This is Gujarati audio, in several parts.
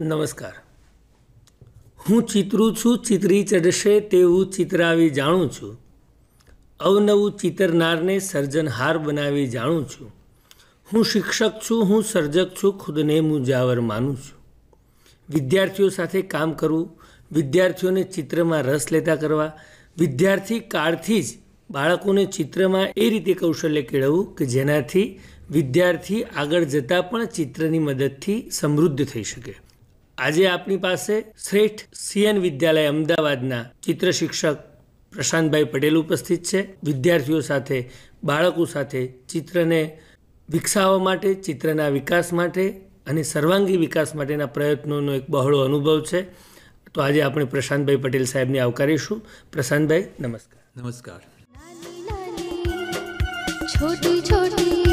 નમસ્કાર હું ચિતરું છું ચિતરી ચડશે તેવું ચિતરાવી જાણું છું અવનવું ચિતરનારને સર્જનહાર બનાવી જાણું છું હું શિક્ષક છું હું સર્જક છું ખુદને મુજાવર માનું છું વિદ્યાર્થીઓ સાથે કામ કરવું વિદ્યાર્થીઓને ચિત્રમાં રસ લેતા કરવા વિદ્યાર્થી કાળથી જ બાળકોને ચિત્રમાં એ રીતે કૌશલ્ય કેળવવું કે જેનાથી વિદ્યાર્થી આગળ જતાં પણ ચિત્રની મદદથી સમૃદ્ધ થઈ શકે આજે આપણી પાસે શ્રેષ્ઠ સીએન વિદ્યાલય અમદાવાદના ચિત્ર શિક્ષક પ્રશાંતભાઈ પટેલ ઉપસ્થિત છે વિદ્યાર્થીઓ સાથે બાળકો સાથે ચિત્રને વિકસાવવા માટે ચિત્રના વિકાસ માટે અને સર્વાંગી વિકાસ માટેના પ્રયત્નોનો એક બહોળો અનુભવ છે તો આજે આપણે પ્રશાંતભાઈ પટેલ સાહેબને આવકારીશું પ્રશાંતભાઈ નમસ્કાર નમસ્કાર છોટી છોટી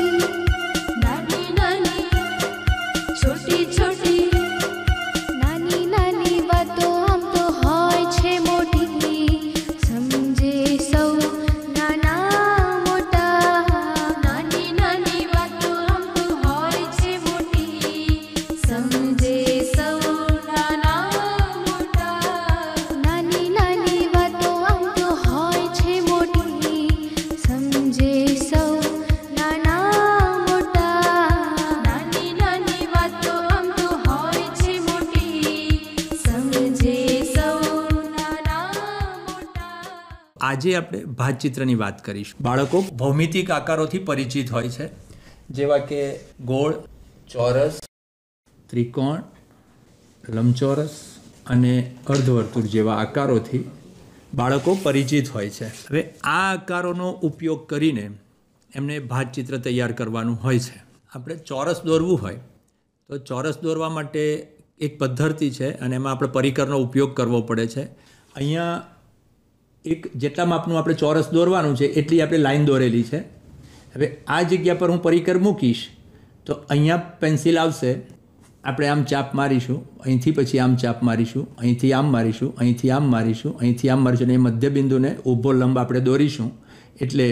આજે આપણે ભાતચિત્રની વાત કરીશું બાળકો ભૌમિતિક આકારોથી પરિચિત હોય છે જેવા કે ગોળ ચોરસ ત્રિકોણ લંબચોરસ અને અર્ધવર્તુળ જેવા આકારોથી બાળકો પરિચિત હોય છે હવે આ આકારોનો ઉપયોગ કરીને એમને ભાતચિત્ર તૈયાર કરવાનું હોય છે આપણે ચોરસ દોરવું હોય તો ચોરસ દોરવા માટે એક પદ્ધતિ છે અને એમાં આપણે પરિકરનો ઉપયોગ કરવો પડે છે અહીંયા એક જેટલા માપનું આપણે ચોરસ દોરવાનું છે એટલી આપણે લાઈન દોરેલી છે હવે આ જગ્યા પર હું પરિકર મૂકીશ તો અહીંયા પેન્સિલ આવશે આપણે આમ ચાપ મારીશું અહીંથી પછી આમ ચાપ મારીશું અહીંથી આમ મારીશું અહીંથી આમ મારીશું અહીંથી આમ મારીશું અને એ મધ્યબિંદુને ઊભો લંબ આપણે દોરીશું એટલે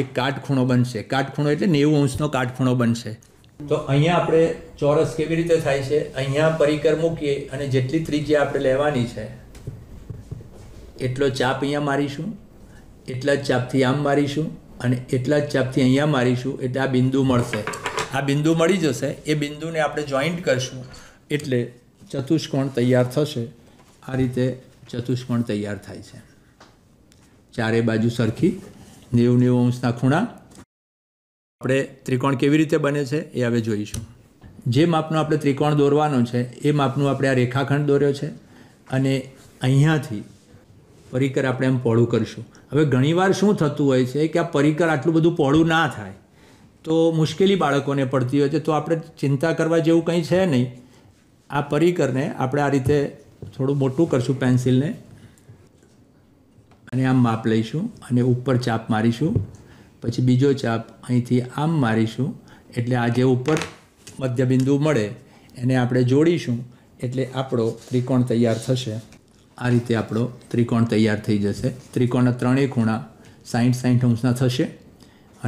એ કાટખૂણો બનશે કાટખૂણો એટલે નેવું અંશનો કાટખૂણો બનશે તો અહીંયા આપણે ચોરસ કેવી રીતે થાય છે અહીંયા પરિકર મૂકીએ અને જેટલી ત્રિજ્યા આપણે લેવાની છે એટલો ચાપ અહીંયા મારીશું એટલા જ ચાપથી આમ મારીશું અને એટલા જ ચાપથી અહીંયા મારીશું એટલે આ બિંદુ મળશે આ બિંદુ મળી જશે એ બિંદુને આપણે જોઈન્ટ કરશું એટલે ચતુષ્કોણ તૈયાર થશે આ રીતે ચતુષ્કોણ તૈયાર થાય છે ચારે બાજુ સરખી નેવું નેવું અંશના ખૂણા આપણે ત્રિકોણ કેવી રીતે બને છે એ હવે જોઈશું જે માપનો આપણે ત્રિકોણ દોરવાનો છે એ માપનું આપણે આ રેખાખંડ દોર્યો છે અને અહીંયાથી પરિકર આપણે એમ પહોળું કરીશું હવે ઘણીવાર શું થતું હોય છે કે આ પરિકર આટલું બધું પહોળું ના થાય તો મુશ્કેલી બાળકોને પડતી હોય છે તો આપણે ચિંતા કરવા જેવું કંઈ છે નહીં આ પરિકરને આપણે આ રીતે થોડું મોટું કરશું પેન્સિલને અને આમ માપ લઈશું અને ઉપર ચાપ મારીશું પછી બીજો ચાપ અહીંથી આમ મારીશું એટલે આ જે ઉપર મધ્યબિંદુ મળે એને આપણે જોડીશું એટલે આપણો ત્રિકોણ તૈયાર થશે આ રીતે આપણો ત્રિકોણ તૈયાર થઈ જશે ત્રિકોણના ત્રણેય ખૂણા સાઈઠ સાઈઠ અંશના થશે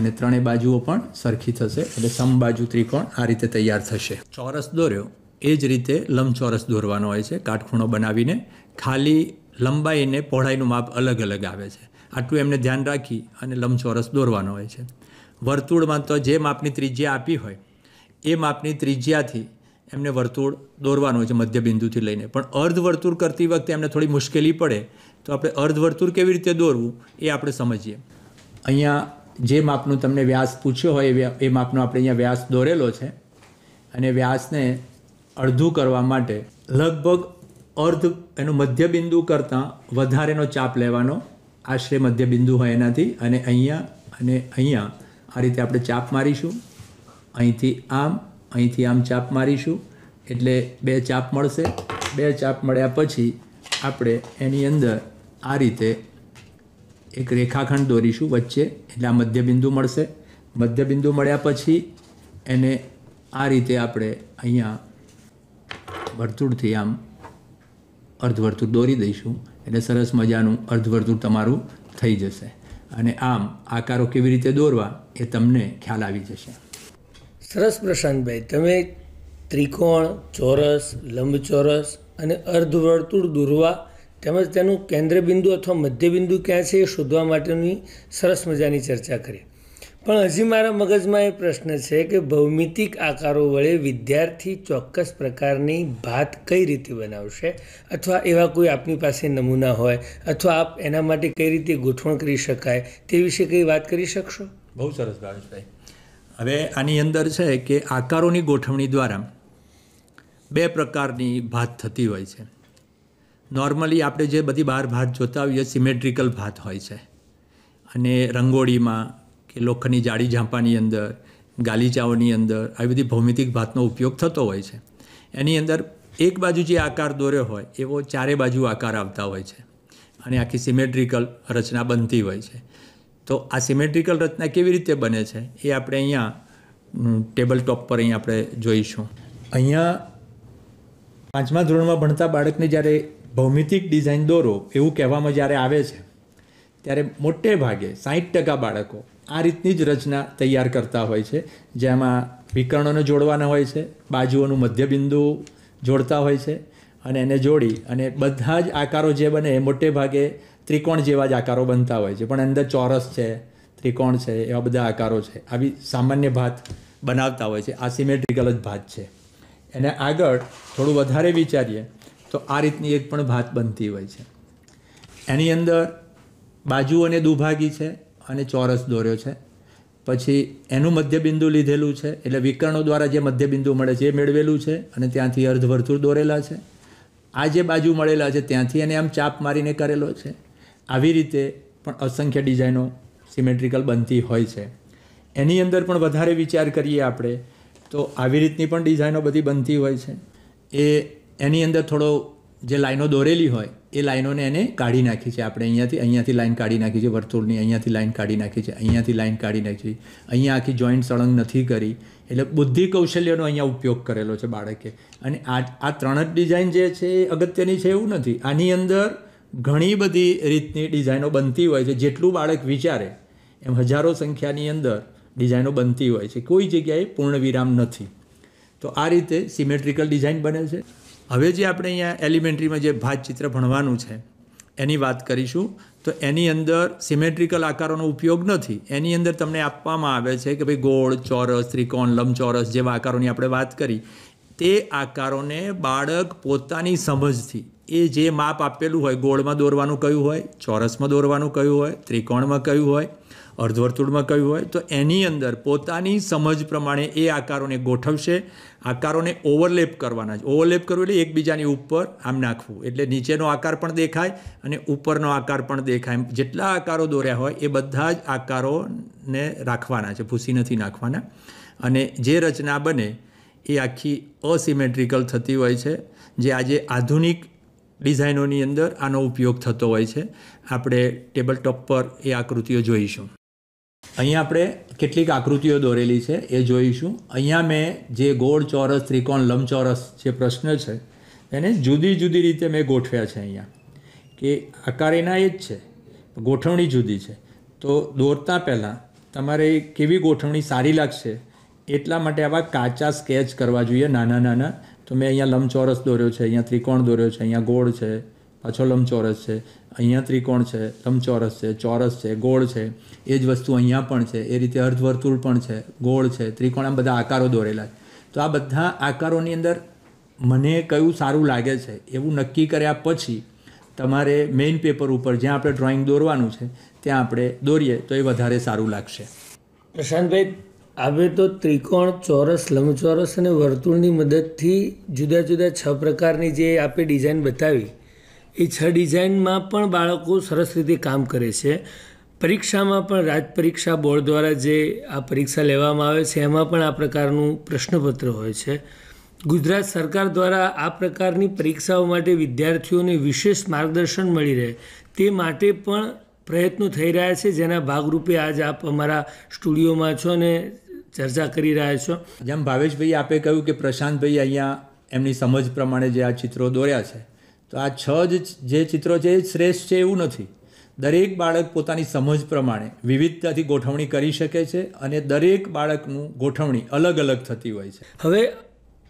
અને ત્રણેય બાજુઓ પણ સરખી થશે એટલે સમબાજુ ત્રિકોણ આ રીતે તૈયાર થશે ચોરસ દોર્યો એ જ રીતે લંબચોરસ દોરવાનો હોય છે કાટખૂણો બનાવીને ખાલી લંબાઈને પહોળાઈનું માપ અલગ અલગ આવે છે આટલું એમને ધ્યાન રાખી અને લંબચોરસ દોરવાનો હોય છે વર્તુળમાં તો જે માપની ત્રિજ્યા આપી હોય એ માપની ત્રિજ્યાથી એમને વર્તુળ દોરવાનું હોય છે મધ્ય બિંદુથી લઈને પણ અર્ધવર્તુળ કરતી વખતે એમને થોડી મુશ્કેલી પડે તો આપણે અર્ધવર્તુળ કેવી રીતે દોરવું એ આપણે સમજીએ અહીંયા જે માપનું તમને વ્યાસ પૂછ્યો હોય એ માપનો આપણે અહીંયા વ્યાસ દોરેલો છે અને વ્યાસને અડધું કરવા માટે લગભગ અર્ધ એનું મધ્ય બિંદુ કરતાં વધારેનો ચાપ લેવાનો આશરે મધ્ય બિંદુ હોય એનાથી અને અહીંયા અને અહીંયા આ રીતે આપણે ચાપ મારીશું અહીંથી આમ અહીંથી આમ ચાપ મારીશું એટલે બે ચાપ મળશે બે ચાપ મળ્યા પછી આપણે એની અંદર આ રીતે એક રેખાખંડ દોરીશું વચ્ચે એટલે આ મધ્યબિંદુ મળશે મધ્યબિંદુ મળ્યા પછી એને આ રીતે આપણે અહીંયા વર્તુળથી આમ અર્ધવર્તુળ દોરી દઈશું એટલે સરસ મજાનું અર્ધવર્તુળ તમારું થઈ જશે અને આમ આકારો કેવી રીતે દોરવા એ તમને ખ્યાલ આવી જશે સરસ પ્રશાંતભાઈ તમે ત્રિકોણ ચોરસ લંબચોરસ અને અર્ધવર્તુળ દોરવા તેમજ તેનું કેન્દ્રબિંદુ અથવા મધ્યબિંદુ ક્યાં છે એ શોધવા માટેની સરસ મજાની ચર્ચા કરી પણ હજી મારા મગજમાં એ પ્રશ્ન છે કે ભૌમિતિક આકારો વડે વિદ્યાર્થી ચોક્કસ પ્રકારની ભાત કઈ રીતે બનાવશે અથવા એવા કોઈ આપની પાસે નમૂના હોય અથવા આપ એના માટે કઈ રીતે ગોઠવણ કરી શકાય તે વિશે કંઈ વાત કરી શકશો બહુ સરસ ભાવેશભાઈ હવે આની અંદર છે કે આકારોની ગોઠવણી દ્વારા બે પ્રકારની ભાત થતી હોય છે નોર્મલી આપણે જે બધી બહાર ભાત જોતા હોઈએ સિમેટ્રિકલ ભાત હોય છે અને રંગોળીમાં કે લોખંડની જાડી ઝાંપાની અંદર ગાલીચાઓની અંદર આવી બધી ભૌમિતિક ભાતનો ઉપયોગ થતો હોય છે એની અંદર એક બાજુ જે આકાર દોર્યો હોય એવો ચારે બાજુ આકાર આવતા હોય છે અને આખી સિમેટ્રિકલ રચના બનતી હોય છે તો આ સિમેટ્રિકલ રચના કેવી રીતે બને છે એ આપણે અહીંયા ટેબલ ટોપ પર અહીંયા આપણે જોઈશું અહીંયા પાંચમા ધોરણમાં ભણતા બાળકને જ્યારે ભૌમિતિક ડિઝાઇન દોરો એવું કહેવામાં જ્યારે આવે છે ત્યારે મોટે ભાગે સાહીઠ ટકા બાળકો આ રીતની જ રચના તૈયાર કરતા હોય છે જેમાં વિકર્ણોને જોડવાના હોય છે બાજુઓનું મધ્યબિંદુ જોડતા હોય છે અને એને જોડી અને બધા જ આકારો જે બને એ મોટે ભાગે ત્રિકોણ જેવા જ આકારો બનતા હોય છે પણ અંદર ચોરસ છે ત્રિકોણ છે એવા બધા આકારો છે આવી સામાન્ય ભાત બનાવતા હોય છે આ સિમેટ્રિકલ જ ભાત છે એને આગળ થોડું વધારે વિચારીએ તો આ રીતની એક પણ ભાત બનતી હોય છે એની અંદર બાજુઓને દુભાગી છે અને ચોરસ દોર્યો છે પછી એનું મધ્યબિંદુ લીધેલું છે એટલે વિકર્ણો દ્વારા જે મધ્યબિંદુ મળે છે એ મેળવેલું છે અને ત્યાંથી અર્ધવર્તુળ દોરેલા છે આ જે બાજુ મળેલા છે ત્યાંથી એને આમ ચાપ મારીને કરેલો છે આવી રીતે પણ અસંખ્ય ડિઝાઇનો સિમેટ્રિકલ બનતી હોય છે એની અંદર પણ વધારે વિચાર કરીએ આપણે તો આવી રીતની પણ ડિઝાઇનો બધી બનતી હોય છે એ એની અંદર થોડો જે લાઈનો દોરેલી હોય એ લાઈનોને એને કાઢી નાખી છે આપણે અહીંયાથી અહીંયાથી લાઈન કાઢી નાખી છે વર્તુળની અહીંયાથી લાઈન કાઢી નાખી છે અહીંયાથી લાઈન કાઢી નાખી છે અહીંયા આખી જોઈન્ટ સળંગ નથી કરી એટલે બુદ્ધિ કૌશલ્યનો અહીંયા ઉપયોગ કરેલો છે બાળકે અને આ આ ત્રણ જ ડિઝાઇન જે છે એ અગત્યની છે એવું નથી આની અંદર ઘણી બધી રીતની ડિઝાઇનો બનતી હોય છે જેટલું બાળક વિચારે એમ હજારો સંખ્યાની અંદર ડિઝાઇનો બનતી હોય છે કોઈ જગ્યાએ પૂર્ણ વિરામ નથી તો આ રીતે સિમેટ્રિકલ ડિઝાઇન બને છે હવે જે આપણે અહીંયા એલિમેન્ટરીમાં જે ભાત ચિત્ર ભણવાનું છે એની વાત કરીશું તો એની અંદર સિમેટ્રિકલ આકારોનો ઉપયોગ નથી એની અંદર તમને આપવામાં આવે છે કે ભાઈ ગોળ ચોરસ ત્રિકોણ લંબચોરસ જેવા આકારોની આપણે વાત કરી તે આકારોને બાળક પોતાની સમજથી એ જે માપ આપેલું હોય ગોળમાં દોરવાનું કયું હોય ચોરસમાં દોરવાનું કયું હોય ત્રિકોણમાં કયું હોય અર્ધવર્તુળમાં કયું હોય તો એની અંદર પોતાની સમજ પ્રમાણે એ આકારોને ગોઠવશે આકારોને ઓવરલેપ કરવાના છે ઓવરલેપ કરવું એટલે એકબીજાની ઉપર આમ નાખવું એટલે નીચેનો આકાર પણ દેખાય અને ઉપરનો આકાર પણ દેખાય જેટલા આકારો દોર્યા હોય એ બધા જ આકારોને રાખવાના છે ભૂસી નથી નાખવાના અને જે રચના બને એ આખી અસિમેટ્રિકલ થતી હોય છે જે આજે આધુનિક ડિઝાઇનોની અંદર આનો ઉપયોગ થતો હોય છે આપણે ટેબલ ટોપ પર એ આકૃતિઓ જોઈશું અહીંયા આપણે કેટલીક આકૃતિઓ દોરેલી છે એ જોઈશું અહીંયા મેં જે ગોળ ચોરસ ત્રિકોણ લંબચોરસ જે પ્રશ્ન છે એને જુદી જુદી રીતે મેં ગોઠવ્યા છે અહીંયા કે આકાર એના એ જ છે ગોઠવણી જુદી છે તો દોરતા પહેલાં તમારે કેવી ગોઠવણી સારી લાગશે એટલા માટે આવા કાચા સ્કેચ કરવા જોઈએ નાના નાના તો મેં અહીંયા લંબચોરસ દોર્યો છે અહીંયા ત્રિકોણ દોર્યો છે અહીંયા ગોળ છે પાછો લંબચોરસ છે અહીંયા ત્રિકોણ છે લંબચોરસ છે ચોરસ છે ગોળ છે એ જ વસ્તુ અહીંયા પણ છે એ રીતે અર્ધવર્તુળ પણ છે ગોળ છે ત્રિકોણ આમ બધા આકારો દોરેલા છે તો આ બધા આકારોની અંદર મને કયું સારું લાગે છે એવું નક્કી કર્યા પછી તમારે મેઇન પેપર ઉપર જ્યાં આપણે ડ્રોઈંગ દોરવાનું છે ત્યાં આપણે દોરીએ તો એ વધારે સારું લાગશે પ્રશાંતભાઈ હવે તો ત્રિકોણ ચોરસ લંબચોરસ અને વર્તુળની મદદથી જુદા જુદા છ પ્રકારની જે આપે ડિઝાઇન બતાવી એ છ ડિઝાઇનમાં પણ બાળકો સરસ રીતે કામ કરે છે પરીક્ષામાં પણ રાજ પરીક્ષા બોર્ડ દ્વારા જે આ પરીક્ષા લેવામાં આવે છે એમાં પણ આ પ્રકારનું પ્રશ્નપત્ર હોય છે ગુજરાત સરકાર દ્વારા આ પ્રકારની પરીક્ષાઓ માટે વિદ્યાર્થીઓને વિશેષ માર્ગદર્શન મળી રહે તે માટે પણ પ્રયત્નો થઈ રહ્યા છે જેના ભાગરૂપે આજ આપ અમારા સ્ટુડિયોમાં છો અને ચર્ચા કરી રહ્યા છો જેમ ભાવેશભાઈ આપે કહ્યું કે પ્રશાંતભાઈ અહીંયા એમની સમજ પ્રમાણે જે આ ચિત્રો દોર્યા છે તો આ છ જ જે ચિત્રો છે એ શ્રેષ્ઠ છે એવું નથી દરેક બાળક પોતાની સમજ પ્રમાણે વિવિધતાથી ગોઠવણી કરી શકે છે અને દરેક બાળકનું ગોઠવણી અલગ અલગ થતી હોય છે હવે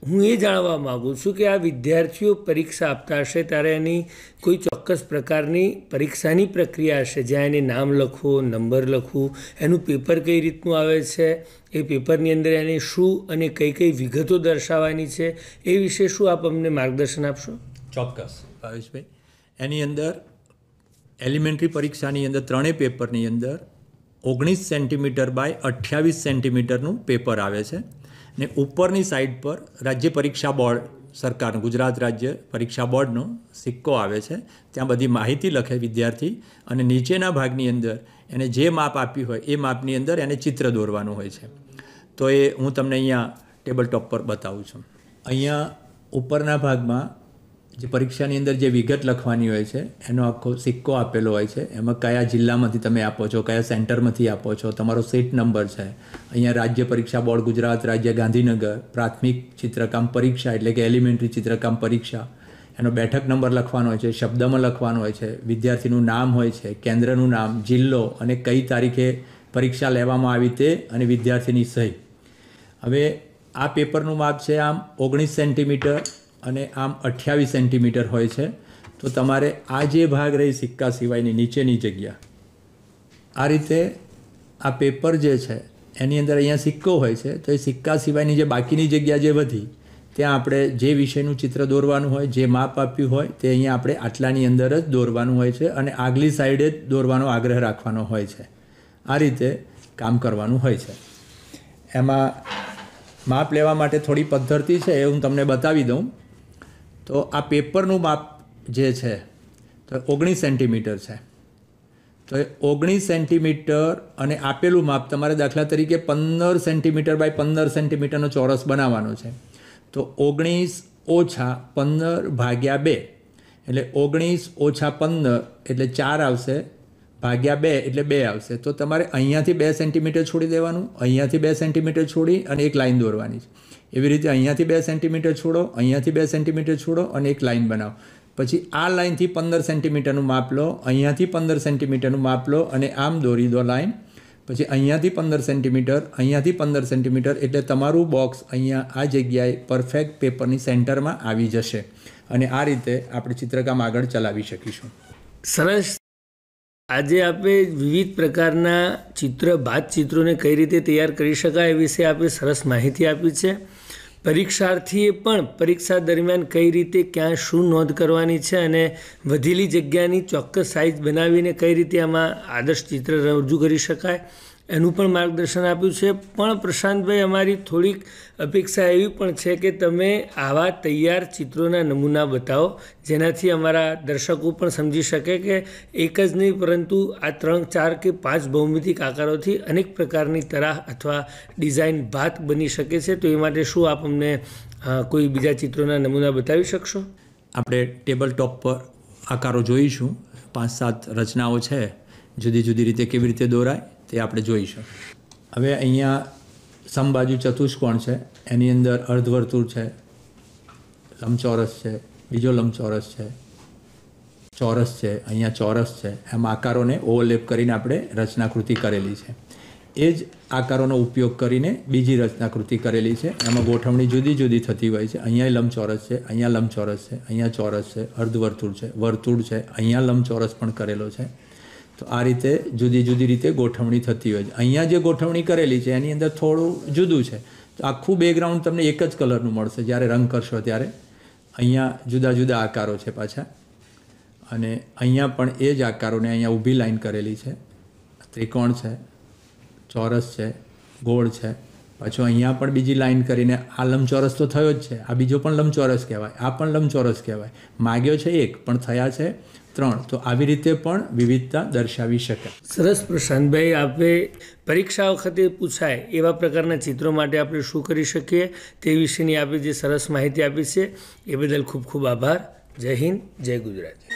હું એ જાણવા માગું છું કે આ વિદ્યાર્થીઓ પરીક્ષા આપતા હશે ત્યારે એની કોઈ ચોક્કસ પ્રકારની પરીક્ષાની પ્રક્રિયા હશે જ્યાં એને નામ લખવું નંબર લખવું એનું પેપર કઈ રીતનું આવે છે એ પેપરની અંદર એને શું અને કઈ કઈ વિગતો દર્શાવવાની છે એ વિશે શું આપ અમને માર્ગદર્શન આપશો ચોક્કસ ભાવેશભાઈ એની અંદર એલિમેન્ટરી પરીક્ષાની અંદર ત્રણેય પેપરની અંદર ઓગણીસ સેન્ટીમીટર બાય અઠ્યાવીસ સેન્ટીમીટરનું પેપર આવે છે ને ઉપરની સાઈડ પર રાજ્ય પરીક્ષા બોર્ડ સરકારનું ગુજરાત રાજ્ય પરીક્ષા બોર્ડનો સિક્કો આવે છે ત્યાં બધી માહિતી લખે વિદ્યાર્થી અને નીચેના ભાગની અંદર એને જે માપ આપ્યું હોય એ માપની અંદર એને ચિત્ર દોરવાનું હોય છે તો એ હું તમને અહીંયા ટેબલ ટોપ પર બતાવું છું અહીંયા ઉપરના ભાગમાં જે પરીક્ષાની અંદર જે વિગત લખવાની હોય છે એનો આખો સિક્કો આપેલો હોય છે એમાં કયા જિલ્લામાંથી તમે આપો છો કયા સેન્ટરમાંથી આપો છો તમારો સીટ નંબર છે અહીંયા રાજ્ય પરીક્ષા બોર્ડ ગુજરાત રાજ્ય ગાંધીનગર પ્રાથમિક ચિત્રકામ પરીક્ષા એટલે કે એલિમેન્ટરી ચિત્રકામ પરીક્ષા એનો બેઠક નંબર લખવાનો હોય છે શબ્દમાં લખવાનો હોય છે વિદ્યાર્થીનું નામ હોય છે કેન્દ્રનું નામ જિલ્લો અને કઈ તારીખે પરીક્ષા લેવામાં આવી તે અને વિદ્યાર્થીની સહી હવે આ પેપરનું માપ છે આમ ઓગણીસ સેન્ટીમીટર અને આમ અઠ્યાવીસ સેન્ટીમીટર હોય છે તો તમારે આ જે ભાગ રહી સિક્કા સિવાયની નીચેની જગ્યા આ રીતે આ પેપર જે છે એની અંદર અહીંયા સિક્કો હોય છે તો એ સિક્કા સિવાયની જે બાકીની જગ્યા જે વધી ત્યાં આપણે જે વિષયનું ચિત્ર દોરવાનું હોય જે માપ આપ્યું હોય તે અહીંયા આપણે આટલાની અંદર જ દોરવાનું હોય છે અને આગલી સાઈડે જ દોરવાનો આગ્રહ રાખવાનો હોય છે આ રીતે કામ કરવાનું હોય છે એમાં માપ લેવા માટે થોડી પદ્ધતિ છે એ હું તમને બતાવી દઉં તો આ પેપરનું માપ જે છે તો ઓગણીસ સેન્ટીમીટર છે તો એ ઓગણીસ સેન્ટીમીટર અને આપેલું માપ તમારે દાખલા તરીકે પંદર સેન્ટીમીટર બાય પંદર સેન્ટીમીટરનો ચોરસ બનાવવાનો છે તો ઓગણીસ ઓછા પંદર ભાગ્યા બે એટલે ઓગણીસ ઓછા પંદર એટલે ચાર આવશે ભાગ્યા બે એટલે બે આવશે તો તમારે અહીંયાથી બે સેન્ટીમીટર છોડી દેવાનું અહીંયાથી બે સેન્ટીમીટર છોડી અને એક લાઇન દોરવાની છે એવી રીતે અહીંયાથી બે સેન્ટીમીટર છોડો અહીંયાથી બે સેન્ટીમીટર છોડો અને એક લાઇન બનાવો પછી આ લાઇનથી પંદર સેન્ટીમીટરનું માપ લો અહીંયાથી પંદર સેન્ટીમીટરનું માપ લો અને આમ દોરી દો લાઇન પછી અહીંયાથી પંદર સેન્ટીમીટર અહીંયાથી પંદર સેન્ટીમીટર એટલે તમારું બોક્સ અહીંયા આ જગ્યાએ પરફેક્ટ પેપરની સેન્ટરમાં આવી જશે અને આ રીતે આપણે ચિત્રકામ આગળ ચલાવી શકીશું સરસ આજે આપણે વિવિધ પ્રકારના ચિત્ર ચિત્રોને કઈ રીતે તૈયાર કરી શકાય એ વિશે આપણે સરસ માહિતી આપી છે પરીક્ષાર્થીએ પણ પરીક્ષા દરમિયાન કઈ રીતે ક્યાં શું નોંધ કરવાની છે અને વધેલી જગ્યાની ચોક્કસ સાઇઝ બનાવીને કઈ રીતે આમાં આદર્શ ચિત્ર રજૂ કરી શકાય એનું પણ માર્ગદર્શન આપ્યું છે પણ પ્રશાંતભાઈ અમારી થોડીક અપેક્ષા એવી પણ છે કે તમે આવા તૈયાર ચિત્રોના નમૂના બતાવો જેનાથી અમારા દર્શકો પણ સમજી શકે કે એક જ નહીં પરંતુ આ ત્રણ ચાર કે પાંચ ભૌમિતિક આકારોથી અનેક પ્રકારની તરાહ અથવા ડિઝાઇન ભાત બની શકે છે તો એ માટે શું આપ અમને કોઈ બીજા ચિત્રોના નમૂના બતાવી શકશો આપણે ટેબલ ટોપ પર આકારો જોઈશું પાંચ સાત રચનાઓ છે જુદી જુદી રીતે કેવી રીતે દોરાય તે આપણે જોઈશું હવે અહીંયા સમબાજુ ચતુષ્કોણ છે એની અંદર અર્ધવર્તુળ છે લંબચોરસ છે બીજો લંબચોરસ છે ચોરસ છે અહીંયા ચોરસ છે એમ આકારોને ઓવરલેપ કરીને આપણે રચનાકૃતિ કરેલી છે એ જ આકારોનો ઉપયોગ કરીને બીજી રચનાકૃતિ કરેલી છે એમાં ગોઠવણી જુદી જુદી થતી હોય છે અહીંયા લંબચોરસ છે અહીંયા લંબચોરસ છે અહીંયા ચોરસ છે અર્ધવર્તુળ છે વર્તુળ છે અહીંયા લંબચોરસ પણ કરેલો છે તો આ રીતે જુદી જુદી રીતે ગોઠવણી થતી હોય છે અહીંયા જે ગોઠવણી કરેલી છે એની અંદર થોડું જુદું છે તો આખું બેકગ્રાઉન્ડ તમને એક જ કલરનું મળશે જ્યારે રંગ કરશો ત્યારે અહીંયા જુદા જુદા આકારો છે પાછા અને અહીંયા પણ એ જ આકારોને અહીંયા ઊભી લાઈન કરેલી છે ત્રિકોણ છે ચોરસ છે ગોળ છે પાછું અહીંયા પણ બીજી લાઈન કરીને આ લંબચોરસ તો થયો જ છે આ બીજો પણ લંબચોરસ કહેવાય આ પણ લંબચોરસ કહેવાય માગ્યો છે એક પણ થયા છે ત્રણ તો આવી રીતે પણ વિવિધતા દર્શાવી શકે સરસ પ્રશાંતભાઈ આપણે પરીક્ષા વખતે પૂછાય એવા પ્રકારના ચિત્રો માટે આપણે શું કરી શકીએ તે વિશેની આપણે જે સરસ માહિતી આપી છે એ બદલ ખૂબ ખૂબ આભાર જય હિન્દ જય ગુજરાત